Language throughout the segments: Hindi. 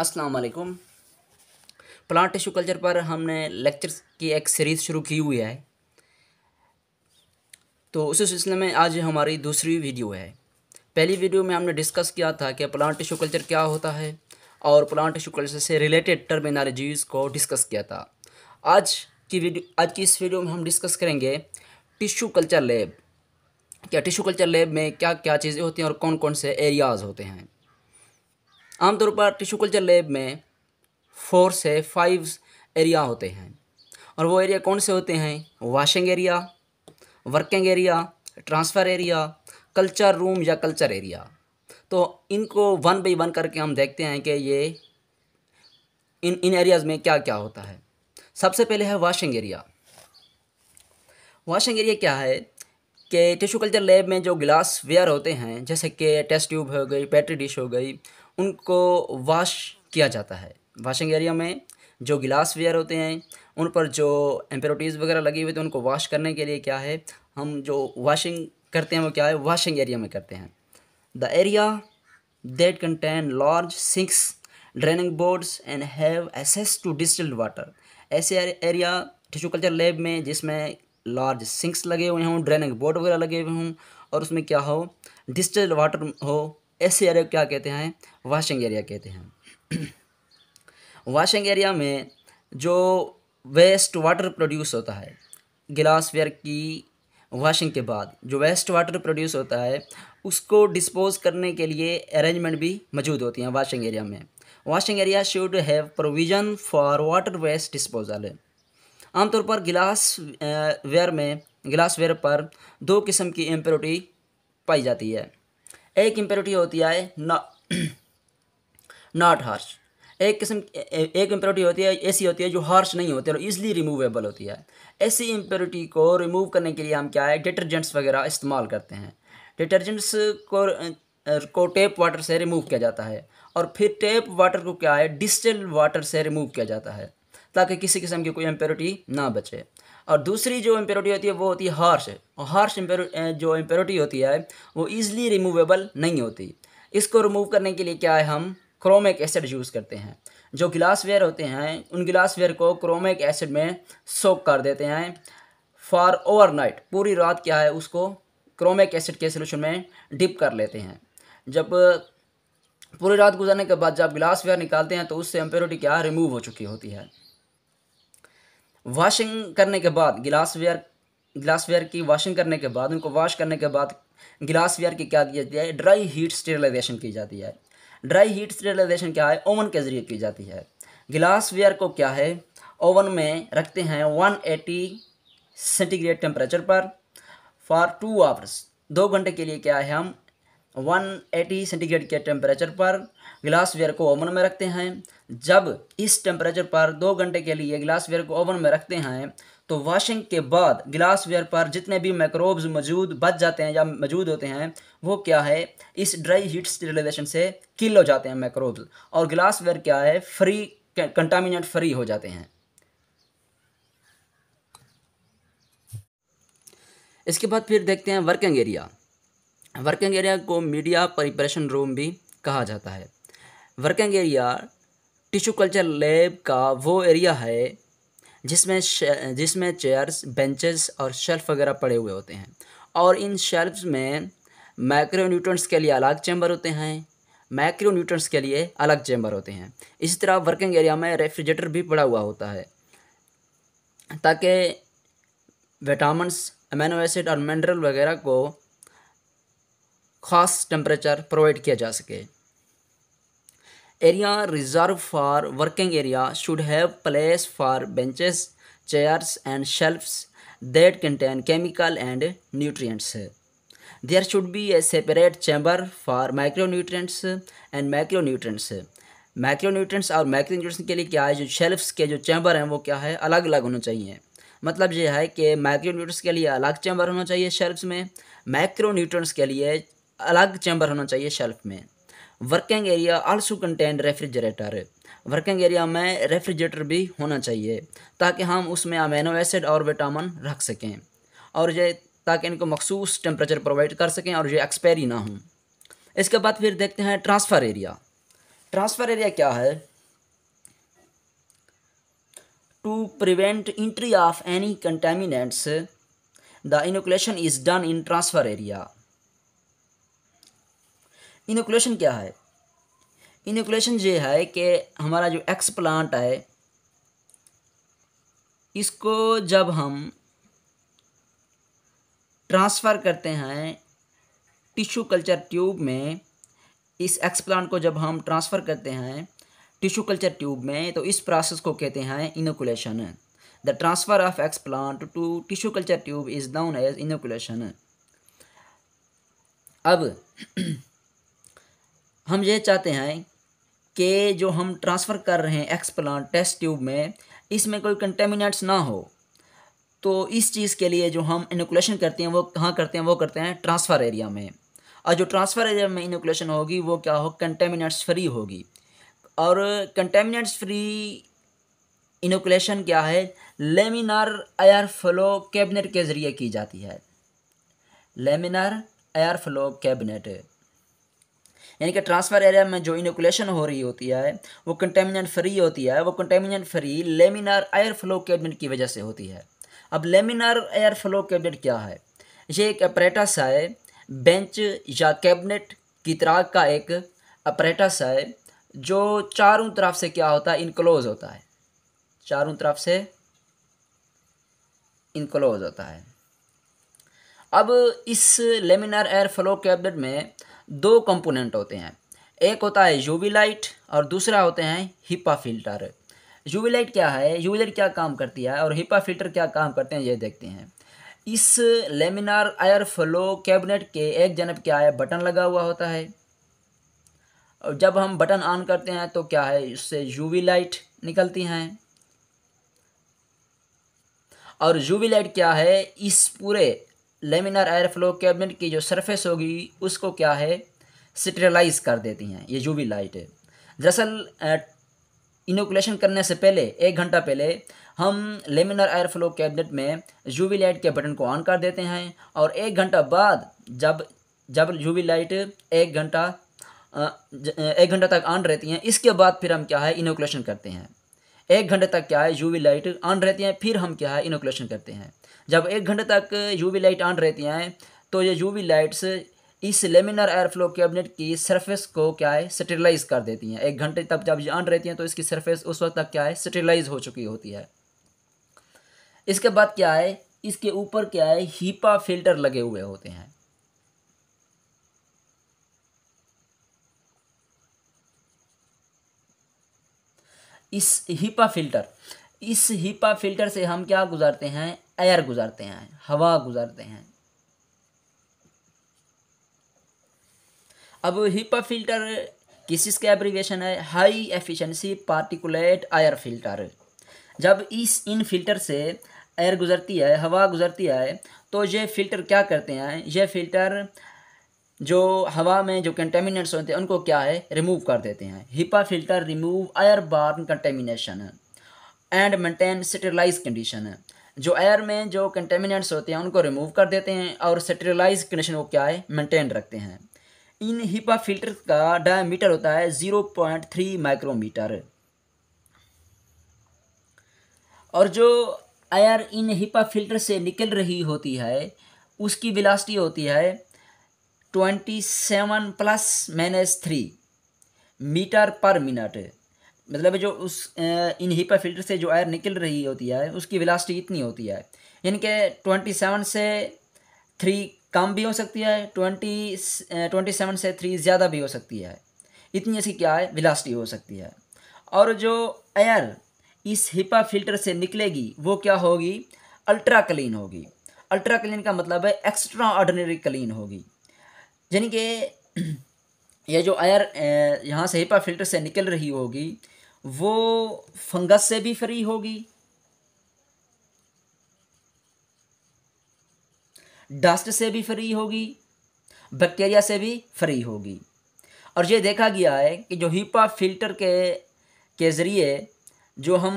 अस्सलाम वालेकुम प्लांट टिश्यू कल्चर पर हमने लेक्चर्स की एक सीरीज़ शुरू की हुई है तो उस सिलसिले में आज हमारी दूसरी वीडियो है पहली वीडियो में हमने डिस्कस किया था कि प्लांट टिश्यू कल्चर क्या होता है और प्लांट टिश्यू कल्चर से रिलेटेड टर्मिनोलॉजीज़ को डिस्कस किया था आज की वीडियो आज की इस वीडियो में हम डिस्कस करेंगे टिश्यू कल्चर लैब क्या टिश्यू कल्चर लैब में क्या क्या चीज़ें होती हैं और कौन कौन से एरियाज़ होते हैं आमतौर पर टिशू कल्चर लेब में फोर से फाइव एरिया होते हैं और वो एरिया कौन से होते हैं washing area working area transfer area culture room या कल्चर एरिया तो इनको वन बाई वन करके हम देखते हैं कि ये इन इन एरियाज़ में क्या क्या होता है सबसे पहले है वाशिंग एरिया वाशिंग एरिया क्या है कि टिशू कल्चर लेब में जो गिलास वेयर होते हैं जैसे कि टेस्ट ट्यूब हो गई पैट्री डिश हो गई उनको वाश किया जाता है वाशिंग एरिया में जो गिलास वेयर होते हैं उन पर जो एम्पेरोटीज़ वगैरह लगी हुई थी उनको वाश करने के लिए क्या है हम जो वाशिंग करते हैं वो क्या है वाशिंग एरिया में करते हैं the area that contain large sinks draining boards and have access to distilled water ऐसे एरिया कल्चर लैब में जिसमें लार्ज सिंक्स लगे हुए हों ड्रेनिंग बोर्ड वगैरह लगे हुए हों और उसमें क्या हो डिजिटल वाटर हो ऐसे एरिया क्या कहते हैं वाशिंग एरिया कहते हैं वाशिंग एरिया में जो वेस्ट वाटर प्रोड्यूस होता है गिलास वेयर की वाशिंग के बाद जो वेस्ट वाटर प्रोड्यूस होता है उसको डिस्पोज करने के लिए अरेंजमेंट भी मौजूद होती हैं वाशिंग एरिया में washing area should have provision for water waste disposal आमतौर पर गिलास वेयर में गिलास वेयर पर दो किस्म की एम्प्योरिटी पाई जाती है एक इम्पेरेटिव होती है नॉट हार्श एक किस्म एक इम्पेरेटिव होती है ऐसी होती है जो हार्श नहीं होती और ईजिली रिमूवेबल होती है ऐसी इम्पेरेटिव को रिमूव करने के लिए हम क्या है डिटर्जेंट्स वगैरह इस्तेमाल करते हैं डिटर्जेंट्स को को टेप वाटर से रिमूव किया जाता है और फिर टेप वाटर को क्या है डिस्टल वाटर से रिमूव किया जाता है ताकि किसी किस्म की कोई एम्प्योरिटी ना बचे और दूसरी जो एम्प्योरिटी होती है वो होती है हार्श और हार्श जो एम्प्योरिटी होती है वो ईज़िली रिमूवेबल नहीं होती इसको रिमूव करने के लिए क्या है हम क्रोमिक एसिड यूज़ करते हैं जो गिलास वेयर होते हैं उन गिलास वेयर को क्रोमिक एसिड में सोक कर देते हैं फॉर ओवरनाइट पूरी रात क्या है उसको क्रोमिक एसिड के सोल्यूशन में डिप कर लेते हैं जब पूरी रात गुजारने के बाद जब गिलास वेयर निकालते हैं तो उससे एम्प्योरिटी क्या रिमूव हो चुकी होती है वॉशिंग करने के बाद गिलास वेयर गिलास वेयर की वॉशिंग करने के बाद उनको वॉश करने के बाद गिलास वेयर की क्या की जाती है ड्राई हीट स्टेरलाइजेशन की जाती है ड्राई हीट स्टेरलाइजेशन क्या है ओवन के ज़रिए की जाती है गिलास वेयर को क्या है ओवन में रखते हैं वन एटी सेंटीग्रेड टेम्परेचर पर फॉर टू आवर्स दो घंटे के लिए क्या है हम वन एटी सेंटीग्रेड के टेम्परेचर पर ग्लासवेयर को ओवन में रखते हैं जब इस टेम्परेचर पर दो घंटे के लिए ग्लासवेयर को ओवन में रखते हैं तो वॉशिंग के बाद ग्लासवेयर पर जितने भी माइक्रोब्स मौजूद बच जाते हैं या मौजूद होते हैं वो क्या है इस ड्राई हीट स्टेरिलाइजेशन से किल हो जाते हैं माइक्रोब्स और ग्लासवेयर क्या है फ्री कंटामिनेंट फ्री हो जाते हैं इसके बाद फिर देखते हैं वर्किंग एरिया वर्किंग एरिया को मीडिया प्रिपरेशन रूम भी कहा जाता है working area tissue culture lab का वो एरिया है जिसमें जिसमें चेयर्स बेंचेस और शेल्फ वगैरह पड़े हुए होते हैं और इन शेल्फ्स में माइक्रो न्यूट्रंट्स के लिए अलग चैम्बर होते हैं माइक्रो न्यूट्रंट्स के लिए अलग चैम्बर होते हैं इसी तरह वर्किंग एरिया में रेफ्रिजरेटर भी पड़ा हुआ होता है ताकि विटामिनस अमीनो एसिड और मिनरल वगैरह को ख़ास टेम्परेचर प्रोवाइड किया जा सके area reserve for working area should have place for benches chairs and shelves that contain chemical and nutrients there should be a separate chamber for micro nutrients and micro nutrients micro nutrients और माइक्रो न्यूट्रेंट्स के लिए क्या है जो शेल्फ्स के जो चैम्बर हैं वो क्या है अलग अलग होने चाहिए मतलब ये है कि माइक्रो न्यूट्रेंट्स के लिए अलग चैम्बर होना चाहिए शेल्फ्स में माइक्रो न्यूट्रेंट्स के लिए अलग चैम्बर होना चाहिए शेल्फ में working area also contain refrigerator working area में रेफ्रिजरेटर भी होना चाहिए ताकि हम उसमें अमेनो एसिड और विटामिन रख सकें और ये ताकि इनको मखसूस टेम्परेचर प्रोवाइड कर सकें और ये एक्सपायरी ना हों इसके बाद फिर देखते हैं ट्रांसफ़र एरिया ट्रांसफ़र एरिया क्या है to prevent entry of any contaminants the inoculation is done in transfer area inoculation क्या है इनोकुलेशन ये है कि हमारा जो एक्स प्लांट है इसको जब हम ट्रांसफ़र करते हैं टिश्यू कल्चर ट्यूब में इस एक्स प्लांट को जब हम ट्रांसफ़र करते हैं टिश्यू कल्चर ट्यूब में तो इस प्रोसेस को कहते हैं inoculation the transfer of explant to tissue culture tube is done as inoculation अब हम ये चाहते हैं कि जो हम ट्रांसफ़र कर रहे हैं एक्स प्लांट टेस्ट ट्यूब में इसमें कोई कंटेमिनेट्स ना हो तो इस चीज़ के लिए जो हम इनोकुलेशन करते हैं वो कहाँ करते हैं वो करते हैं ट्रांसफ़र एरिया में और जो ट्रांसफ़र एरिया में इनोकुलेशन होगी वो क्या हो कंटेमिनेट्स फ्री होगी और कंटेमिनेट्स फ्री इनोकुलेशन क्या है लेमिनार एयर फ्लो कैबिनेट के ज़रिए की जाती है लेमिनार एयर फ्लो कैबिनेट यानी कि ट्रांसफ़र एरिया में जो इनोकुलेशन हो रही होती है वो कंटेमिनेंट फ्री होती है वो contaminant free laminar air flow cabinet की वजह से होती है अब लेमिनार एयर फ्लो कैबिनेट क्या है ये एक अपरेटस है बेंच या कैबिनेट की तरह का एक अपरेटस है जो चारों तरफ से क्या होता है इनक्लोज होता है चारों तरफ से इनक्लोज होता है अब इस लेमिनार एयर फ्लो कैबिनेट में दो कंपोनेंट होते हैं एक होता है यूवी लाइट और दूसरा होते हैं हिपा फिल्टर यूवी लाइट क्या है यूवीलाइट क्या काम करती है और हिपा फिल्टर क्या काम करते हैं ये देखते हैं इस लेमिनार एयर फ्लो कैबिनेट के एक जनब क्या है बटन लगा हुआ होता है और जब हम बटन ऑन करते हैं तो क्या है इससे यूवी लाइट निकलती हैं और यूवी लाइट क्या है इस पूरे लेमिनार एयर फ्लो कैबिनेट की जो सरफेस होगी उसको क्या है स्टेरलाइज कर देती हैं ये यूवी लाइट है दरअसल इनोकुलेशन करने से पहले एक घंटा पहले हम लेमिनार एयर फ्लो कैबिनेट में यूवी लाइट के बटन को ऑन कर देते हैं और एक घंटा बाद जब जब यूवी लाइट एक घंटा एक घंटा तक ऑन रहती हैं इसके बाद फिर हम क्या है इनोकुलेशन करते हैं एक घंटे तक क्या है यूवी लाइट ऑन रहती हैं फिर हम क्या है इनोकुलेशन करते हैं जब एक घंटे तक यूवी लाइट ऑन रहती हैं तो ये यूवी लाइट्स इस लेमिनर एयरफ्लो कैबिनेट की सरफेस को क्या है स्टेरलाइज कर देती हैं एक घंटे तक जब ये ऑन रहती हैं तो इसकी सरफेस उस वक्त तक क्या है स्टेरलाइज हो चुकी होती है इसके बाद क्या है इसके ऊपर क्या है हीपा फिल्टर लगे हुए होते हैं इस हीपा फिल्टर इस हिपा फिल्टर से हम क्या गुजारते हैं एयर गुजारते हैं हवा गुजारते हैं अब हिपा फिल्टर किस चीज़ का एब्रीवेशन है high efficiency particulate air filter जब इस इन फिल्टर से एयर गुजरती है हवा गुजरती है तो ये फिल्टर क्या करते हैं ये फिल्टर जो हवा में जो कंटेमिनेट्स होते हैं उनको क्या है रिमूव कर देते हैं HEPA filter remove airborne contamination and maintain sterilize condition है जो एयर में जो कंटेमिनेंट्स होते हैं उनको रिमूव कर देते हैं और सेटेलाइज कंडीशन को क्या है मेंटेन रखते हैं इन हिपा फिल्टर का डायमीटर होता है ज़ीरो पॉइंट थ्री माइक्रोमीटर और जो एयर इन हिपा फिल्टर से निकल रही होती है उसकी विलासिटी होती है twenty seven plus minus three meter पर मिनट मतलब जो उस इन हीपर फिल्टर से जो एयर निकल रही होती है उसकी विलासिटी इतनी होती है यानी कि ट्वेंटी सेवन से थ्री कम भी हो सकती है ट्वेंटी ट्वेंटी सेवन से थ्री ज़्यादा भी हो सकती है इतनी ऐसी क्या है विलासिटी हो सकती है और जो एयर इस हिपा फिल्टर से निकलेगी वो क्या होगी अल्ट्रा क्लीन होगी अल्ट्रा क्लीन का मतलब है एक्स्ट्रा ऑर्डनरी क्लीन होगी यानी कि यह जो एयर यहाँ से हिपा फिल्टर से निकल रही होगी वो फंगस से भी फ्री होगी डस्ट से भी फ्री होगी बैक्टीरिया से भी फ्री होगी और ये देखा गया है कि जो हीपा फिल्टर के के ज़रिए जो हम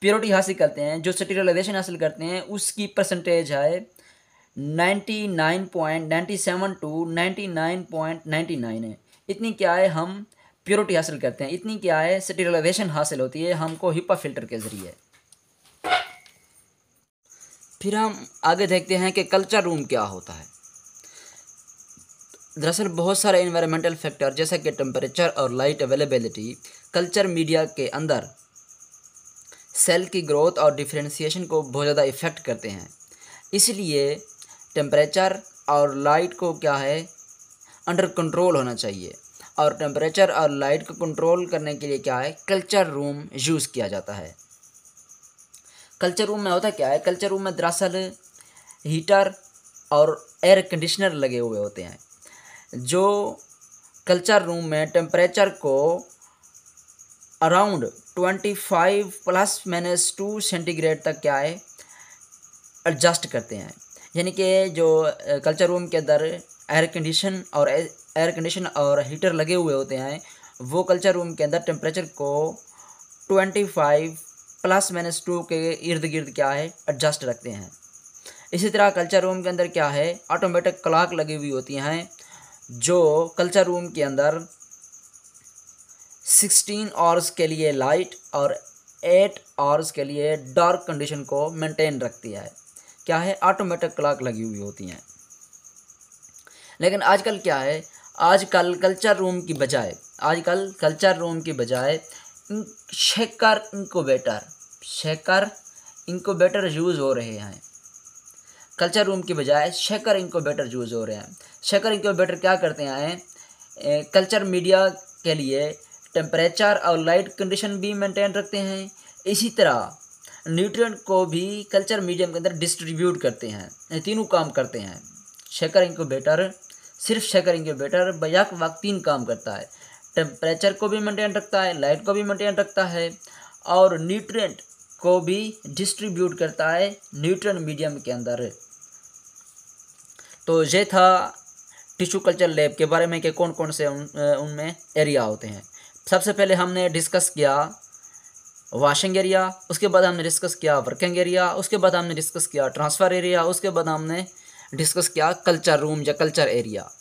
प्योरिटी हासिल करते हैं जो सटीरलाइजेशन हासिल करते हैं उसकी परसेंटेज है ninety nine point ninety seven to ninety nine point ninety nine है इतनी क्या है हम प्योरिटी हासिल करते हैं इतनी क्या है स्टेरिलाइजेशन हासिल होती है हमको हिपा फिल्टर के ज़रिए फिर हम आगे देखते हैं कि कल्चर रूम क्या होता है दरअसल बहुत सारे इन्वायरमेंटल फैक्टर जैसे कि टेम्परेचर और लाइट अवेलेबिलिटी कल्चर मीडिया के अंदर सेल की ग्रोथ और डिफ्रेंसीशन को बहुत ज़्यादा इफ़ेक्ट करते हैं इसलिए टेम्परेचर और लाइट को क्या है अंडर कंट्रोल होना चाहिए और टेम्परेचर और लाइट को कंट्रोल करने के लिए क्या है कल्चर रूम यूज़ किया जाता है कल्चर रूम में होता क्या है कल्चर रूम में दरअसल हीटर और एयर कंडीशनर लगे हुए होते हैं जो कल्चर रूम में टेम्परेचर को around twenty five plus minus two centigrade तक क्या है एडजस्ट करते हैं यानी कि जो कल्चर रूम के अंदर एयर कंडीशन और एयर कंडीशन और हीटर लगे हुए होते हैं वो कल्चर रूम के अंदर टेम्परेचर को twenty five plus minus two के इर्द गिर्द क्या है एडजस्ट रखते हैं इसी तरह कल्चर रूम के अंदर क्या है ऑटोमेटिक क्लाक लगी हुई होती हैं जो कल्चर रूम के अंदर सिक्सटीन आवर्स के लिए लाइट और एट आवर्स के लिए डार्क कंडीशन को मेंटेन रखती है क्या है ऑटोमेटिक क्लाक लगी हुई होती हैं लेकिन आजकल क्या है आजकल कल्चर रूम की बजाय आजकल कल्चर रूम की बजाय shaker incubator shaker incubator use हो रहे हैं कल्चर रूम की बजाय शेकर इंकोबेटर यूज़ हो रहे हैं शेकर इंकोबेटर क्या करते हैं कल्चर मीडिया के लिए टेम्परेचर और लाइट कंडीशन भी मेंटेन रखते हैं इसी तरह न्यूट्रिएंट को भी कल्चर मीडियम के अंदर डिस्ट्रीब्यूट करते हैं तीनों काम करते हैं शेकर इंक्यूबेटर सिर्फ शेकर इंक्यूबेटर बयाक वक्त तीन काम करता है टेम्परेचर को भी मेंटेन रखता है लाइट को भी मेंटेन रखता है और न्यूट्रिएंट को भी डिस्ट्रीब्यूट करता है न्यूट्रन मीडियम के अंदर तो ये था टिश्यू कल्चर लैब के बारे में कि कौन कौन से उन उनमें एरिया होते हैं सबसे पहले हमने डिस्कस किया वाशिंग एरिया उसके बाद हमने डिस्कस किया वर्किंग एरिया उसके बाद हमने डिस्कस किया ट्रांसफ़र एरिया उसके बाद हमने डिस्कस किया कल्चर रूम या कल्चर एरिया